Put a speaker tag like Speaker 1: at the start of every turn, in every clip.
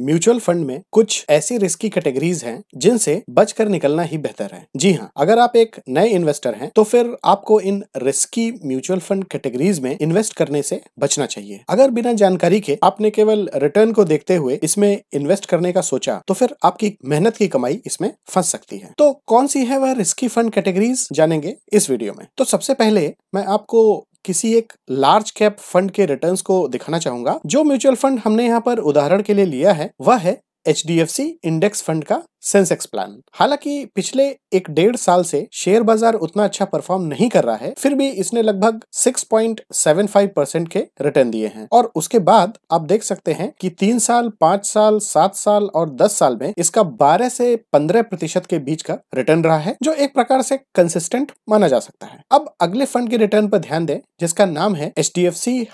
Speaker 1: mutual fund में कुछ ऐसी रिस्की कैटेगरीज हैं जिनसे बचकर निकलना ही बेहतर है जी हाँ अगर आप एक नए इन्वेस्टर हैं तो फिर आपको इन रिस्की म्यूचुअल फंड कैटेगरीज में इन्वेस्ट करने से बचना चाहिए अगर बिना जानकारी के आपने केवल रिटर्न को देखते हुए इसमें इन्वेस्ट करने का सोचा तो फिर आपकी मेहनत की कमाई इसमें फंस सकती है तो कौन सी है वह रिस्की फंड कैटेगरीज जानेंगे इस वीडियो में तो सबसे पहले मैं आपको किसी एक लार्ज कैप फंड के रिटर्न को दिखाना चाहूंगा जो म्यूचुअल फंड हमने यहाँ पर उदाहरण के लिए लिया है वह है एच इंडेक्स फंड का सेंसेक्स प्लान हालांकि पिछले एक डेढ़ साल से शेयर बाजार उतना अच्छा परफॉर्म नहीं कर रहा है फिर भी इसने लगभग 6.75 परसेंट के रिटर्न दिए हैं और उसके बाद आप देख सकते हैं कि तीन साल पांच साल सात साल और दस साल में इसका 12 से 15 प्रतिशत के बीच का रिटर्न रहा है जो एक प्रकार से कंसिस्टेंट माना जा सकता है अब अगले फंड के रिटर्न पर ध्यान दें जिसका नाम है एच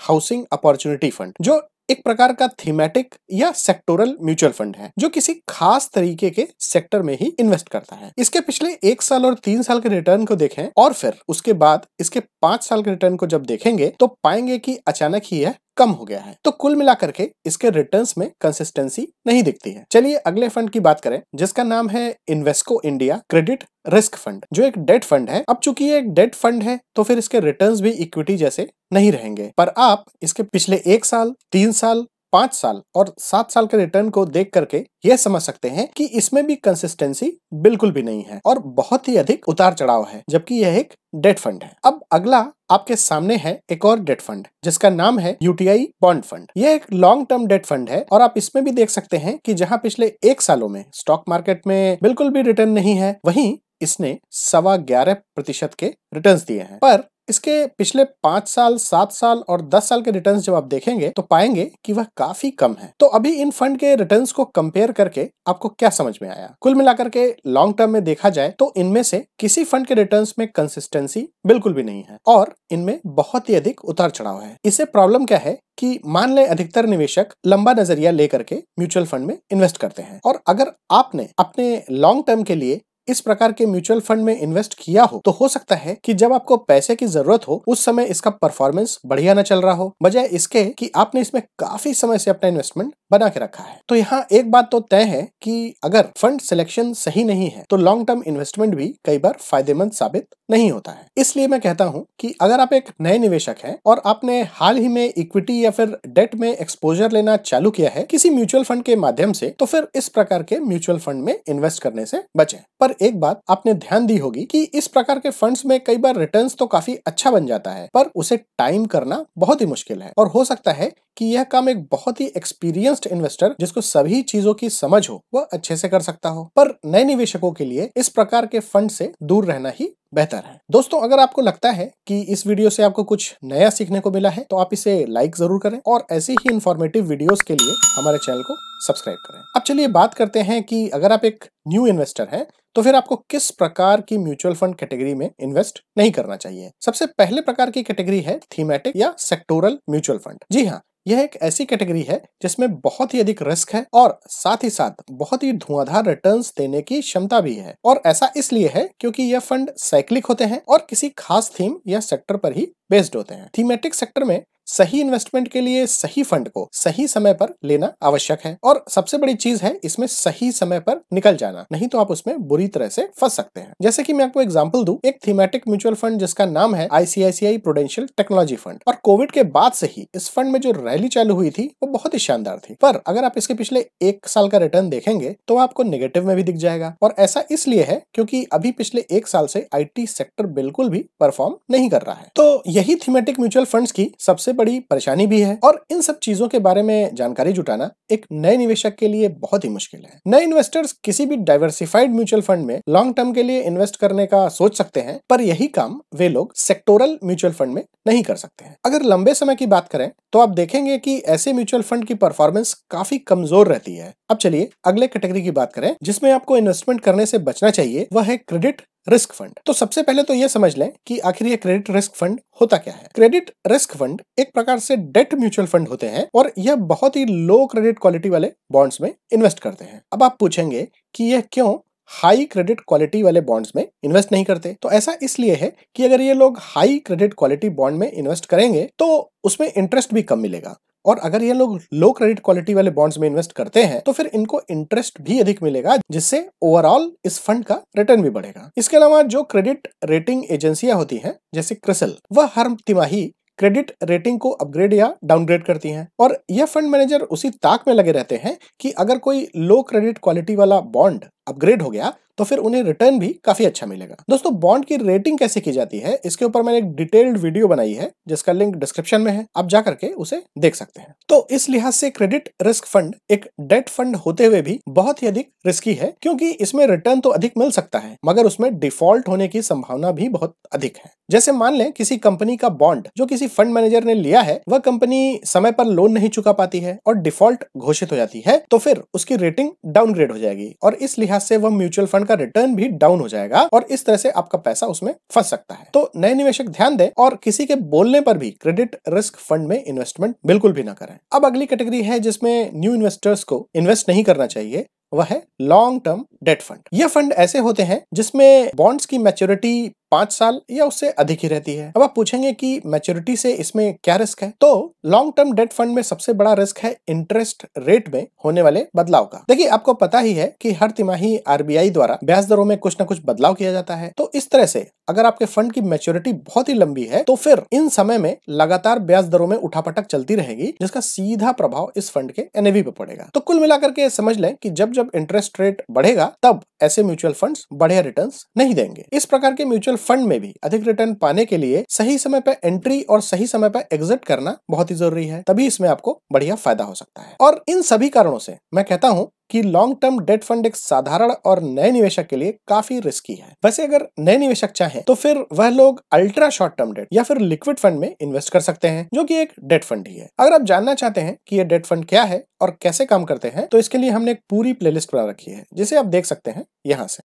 Speaker 1: हाउसिंग अपॉर्चुनिटी फंड जो एक प्रकार का थीमेटिक या सेक्टोरल म्यूचुअल फंड है जो किसी खास तरीके के सेक्टर में ही इन्वेस्ट करता है इसके पिछले एक साल और तीन साल के रिटर्न को देखें और फिर उसके बाद इसके पांच साल के रिटर्न को जब देखेंगे तो पाएंगे कि अचानक ही यह कम हो गया है तो कुल मिलाकर के इसके रिटर्न्स में कंसिस्टेंसी नहीं दिखती है चलिए अगले फंड की बात करें जिसका नाम है Invesco India credit risk fund जो एक डेट फंड है अब चूंकि ये एक डेट फंड है तो फिर इसके रिटर्न्स भी इक्विटी जैसे नहीं रहेंगे पर आप इसके पिछले एक साल तीन साल पांच साल और सात साल के रिटर्न को देख करके यह समझ सकते हैं कि इसमें भी कंसिस्टेंसी बिल्कुल भी नहीं है और बहुत ही अधिक उतार चढ़ाव है जबकि यह एक डेट फंड है अब अगला आपके सामने है एक और डेट फंड जिसका नाम है यूटीआई बॉन्ड फंड यह एक लॉन्ग टर्म डेट फंड है और आप इसमें भी देख सकते हैं कि जहां पिछले एक सालों में स्टॉक मार्केट में बिल्कुल भी रिटर्न नहीं है वहीं इसने सवा ग्यारह प्रतिशत के रिटर्न्स दिए हैं पर इसके पिछले पांच साल सात साल और दस साल के रिटर्न जब आप देखेंगे तो पाएंगे कि वह काफी कम है तो अभी इन फंड के रिटर्न्स को कंपेयर करके आपको क्या समझ में आया कुल मिलाकर के लॉन्ग टर्म में देखा जाए तो इनमें से किसी फंड के रिटर्न में कंसिस्टेंसी बिल्कुल भी नहीं है और इनमें बहुत ही अधिक उतार चढ़ाव है इसे प्रॉब्लम क्या है कि मान ले अधिकतर निवेशक लंबा नजरिया लेकर के म्यूचुअल फंड में इन्वेस्ट करते हैं और अगर आपने अपने लॉन्ग टर्म के लिए इस प्रकार के म्यूचुअल फंड में इन्वेस्ट किया हो तो हो सकता है कि जब आपको पैसे की जरूरत हो उस समय इसका परफॉर्मेंस बढ़िया न चल रहा हो बजाय इसके कि आपने इसमें काफी समय से अपना इन्वेस्टमेंट बना के रखा है तो यहाँ एक बात तो तय है कि अगर फंड सिलेक्शन सही नहीं है तो लॉन्ग टर्म इन्वेस्टमेंट भी कई बार फायदेमंद साबित नहीं होता है इसलिए मैं कहता हूँ कि अगर आप एक नए निवेशक हैं और आपने हाल ही में इक्विटी या फिर डेट में एक्सपोजर लेना चालू किया है किसी म्यूचुअल फंड के माध्यम से तो फिर इस प्रकार के म्यूचुअल फंड में इन्वेस्ट करने से बचें पर एक बात आपने ध्यान दी होगी कि इस प्रकार के फंड्स में कई बार रिटर्न्स तो काफी अच्छा बन जाता है पर उसे टाइम करना बहुत ही मुश्किल है और हो सकता है कि यह काम एक बहुत ही एक्सपीरियंस्ड इन्वेस्टर जिसको सभी चीजों की समझ हो वह अच्छे से कर सकता हो पर नए निवेशकों के लिए इस प्रकार के फंड से दूर रहना ही बेहतर है दोस्तों अगर आपको लगता है कि इस वीडियो से आपको कुछ नया सीखने को मिला है तो आप इसे लाइक जरूर करें और ऐसे ही इन्फॉर्मेटिव वीडियोस के लिए हमारे चैनल को सब्सक्राइब करें अब चलिए बात करते हैं कि अगर आप एक न्यू इन्वेस्टर हैं तो फिर आपको किस प्रकार की म्यूचुअल फंड कैटेगरी में इन्वेस्ट नहीं करना चाहिए सबसे पहले प्रकार की कैटेगरी है थीमेटिक या सेक्टोरल म्यूचुअल फंड जी हाँ यह एक ऐसी कैटेगरी है जिसमें बहुत ही अधिक रिस्क है और साथ ही साथ बहुत ही धुआंधार रिटर्न देने की क्षमता भी है और ऐसा इसलिए है क्योंकि यह फंड साइक्लिक होते हैं और किसी खास थीम या सेक्टर पर ही बेस्ड होते हैं थीमेटिक सेक्टर में सही इन्वेस्टमेंट के लिए सही फंड को सही समय पर लेना आवश्यक है और सबसे बड़ी चीज है इसमें सही समय पर निकल जाना नहीं तो आप उसमें बुरी तरह से फंस सकते हैं जैसे कि मैं आपको एग्जाम्पल दू एक थीमेटिक म्यूचुअल फंड जिसका नाम है आईसीआईसीआई प्रोडेंशियल टेक्नोलॉजी फंड और कोविड के बाद से ही इस फंड में जो रैली चालू हुई थी वो बहुत ही शानदार थी पर अगर आप इसके पिछले एक साल का रिटर्न देखेंगे तो आपको निगेटिव में भी दिख जाएगा और ऐसा इसलिए है क्योंकि अभी पिछले एक साल से आई सेक्टर बिल्कुल भी परफॉर्म नहीं कर रहा है तो यही थीमेटिक म्यूचुअल फंड की सबसे बड़ी परेशानी भी है और इन सब चीजों के बारे में जानकारी जुटाना एक नए निवेशक के लिए बहुत ही मुश्किल है नए इन्वेस्टर्स किसी भी डाइवर्सिफाइड म्यूचुअल फंड में लॉन्ग टर्म के लिए इन्वेस्ट करने का सोच सकते हैं पर यही काम वे लोग सेक्टोरल म्यूचुअल फंड में नहीं कर सकते हैं अगर लंबे समय की बात करें तो आप देखेंगे की ऐसे म्यूचुअल फंड की परफॉर्मेंस काफी कमजोर रहती है अब चलिए अगले कैटेगरी की बात करें जिसमें आपको इन्वेस्टमेंट करने से बचना चाहिए वह है क्रेडिट रिस्क फंड तो सबसे पहले तो यह समझ लें कि आखिर ये क्रेडिट रिस्क फंड होता क्या है क्रेडिट रिस्क फंड एक प्रकार से डेट म्यूचुअल फंड होते हैं और यह बहुत ही लो क्रेडिट क्वालिटी वाले बॉन्ड्स में इन्वेस्ट करते हैं अब आप पूछेंगे कि यह क्यों हाई क्रेडिट क्वालिटी वाले बॉन्ड्स में इन्वेस्ट नहीं करते तो ऐसा इसलिए है कि अगर ये लोग हाई क्रेडिट क्वालिटी बॉन्ड में इन्वेस्ट करेंगे तो उसमें इंटरेस्ट भी कम मिलेगा और अगर ये लोग लो क्रेडिट क्वालिटी वाले बॉन्ड्स में इन्वेस्ट करते हैं तो फिर इनको इंटरेस्ट भी अधिक मिलेगा जिससे ओवरऑल इस फंड का रिटर्न भी बढ़ेगा इसके अलावा जो क्रेडिट रेटिंग एजेंसियां होती हैं जैसे क्रिसल वह हर तिमाही क्रेडिट रेटिंग को अपग्रेड या डाउनग्रेड करती हैं और यह फंड मैनेजर उसी ताक में लगे रहते हैं कि अगर कोई लो क्रेडिट क्वालिटी वाला बॉन्ड अपग्रेड हो गया तो फिर उन्हें रिटर्न भी काफी अच्छा मिलेगा दोस्तों बॉन्ड की रेटिंग कैसे की जाती है इसके ऊपर मैंने एक डिटेल्ड वीडियो बनाई है जिसका लिंक डिस्क्रिप्शन में है आप जा करके उसे देख सकते हैं तो इस लिहाज से क्रेडिट रिस्क फंड एक डेट फंड होते हुए भी बहुत ही अधिक रिस्की है क्योंकि इसमें रिटर्न तो अधिक मिल सकता है मगर उसमें डिफॉल्ट होने की संभावना भी बहुत अधिक है जैसे मान लें किसी कंपनी का बॉन्ड जो किसी फंड मैनेजर ने लिया है वह कंपनी समय पर लोन नहीं चुका पाती है और डिफॉल्ट घोषित हो जाती है तो फिर उसकी रेटिंग डाउनग्रेड हो जाएगी और इस लिहाज लिहाज से वह म्यूचुअल फंड का रिटर्न भी डाउन हो जाएगा और इस तरह से आपका पैसा उसमें फंस सकता है तो नए निवेशक ध्यान दें और किसी के बोलने पर भी क्रेडिट रिस्क फंड में इन्वेस्टमेंट बिल्कुल भी ना करें अब अगली कैटेगरी है जिसमें न्यू इन्वेस्टर्स को इन्वेस्ट नहीं करना चाहिए वह है लॉन्ग टर्म डेट फंड ये फंड ऐसे होते हैं जिसमें बॉन्ड्स की मैच्योरिटी पांच साल या उससे अधिक ही रहती है अब आप पूछेंगे कि मैच्योरिटी से इसमें क्या रिस्क है तो लॉन्ग टर्म डेट फंड में सबसे बड़ा रिस्क है इंटरेस्ट रेट में होने वाले बदलाव का देखिए आपको पता ही है कि हर तिमाही आरबीआई द्वारा ब्याज दरों में कुछ ना कुछ बदलाव किया जाता है तो इस तरह से अगर आपके फंड की मेच्योरिटी बहुत ही लंबी है तो फिर इन समय में लगातार ब्याज दरों में उठापटक चलती रहेगी जिसका सीधा प्रभाव इस फंड के एनएवी पर पड़ेगा तो कुल मिलाकर के समझ लें कि जब जब जब इंटरेस्ट रेट बढ़ेगा तब ऐसे म्यूचुअल फंड बढ़िया रिटर्न नहीं देंगे इस प्रकार के म्यूचुअल फंड में भी अधिक रिटर्न पाने के लिए सही समय पर एंट्री और सही समय पर एग्जिट करना बहुत ही जरूरी है तभी इसमें आपको बढ़िया फायदा हो सकता है और इन सभी कारणों से मैं कहता हूँ कि लॉन्ग टर्म डेट फंड एक साधारण और नए निवेशक के लिए काफी रिस्की है वैसे अगर नए निवेशक चाहें तो फिर वह लोग अल्ट्रा शॉर्ट टर्म डेट या फिर लिक्विड फंड में इन्वेस्ट कर सकते हैं जो कि एक डेट फंड ही है अगर आप जानना चाहते हैं कि ये डेट फंड क्या है और कैसे काम करते हैं तो इसके लिए हमने एक पूरी प्लेलिस्ट बना रखी है जिसे आप देख सकते हैं यहाँ से